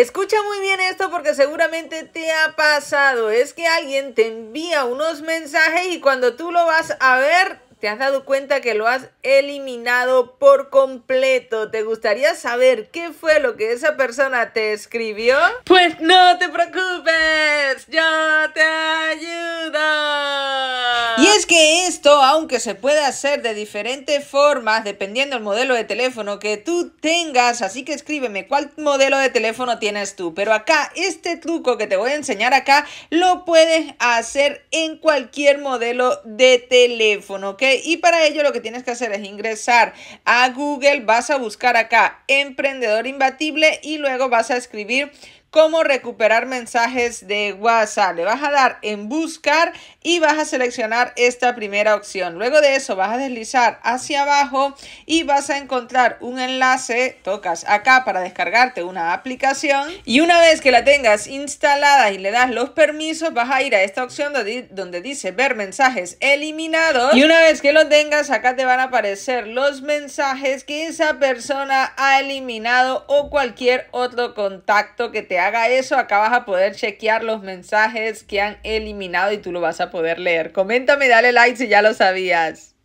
Escucha muy bien esto porque seguramente te ha pasado. Es que alguien te envía unos mensajes y cuando tú lo vas a ver, te has dado cuenta que lo has eliminado por completo. ¿Te gustaría saber qué fue lo que esa persona te escribió? Pues no te preocupes. Yo y es que esto, aunque se puede hacer de diferentes formas, dependiendo del modelo de teléfono que tú tengas, así que escríbeme cuál modelo de teléfono tienes tú. Pero acá, este truco que te voy a enseñar acá, lo puedes hacer en cualquier modelo de teléfono, ¿ok? Y para ello lo que tienes que hacer es ingresar a Google, vas a buscar acá Emprendedor Imbatible y luego vas a escribir cómo recuperar mensajes de WhatsApp. Le vas a dar en buscar y vas a seleccionar esta primera opción. Luego de eso vas a deslizar hacia abajo y vas a encontrar un enlace. Tocas acá para descargarte una aplicación y una vez que la tengas instalada y le das los permisos vas a ir a esta opción donde dice ver mensajes eliminados y una vez que lo tengas acá te van a aparecer los mensajes que esa persona ha eliminado o cualquier otro contacto que te ha haga eso, acá vas a poder chequear los mensajes que han eliminado y tú lo vas a poder leer. Coméntame, dale like si ya lo sabías.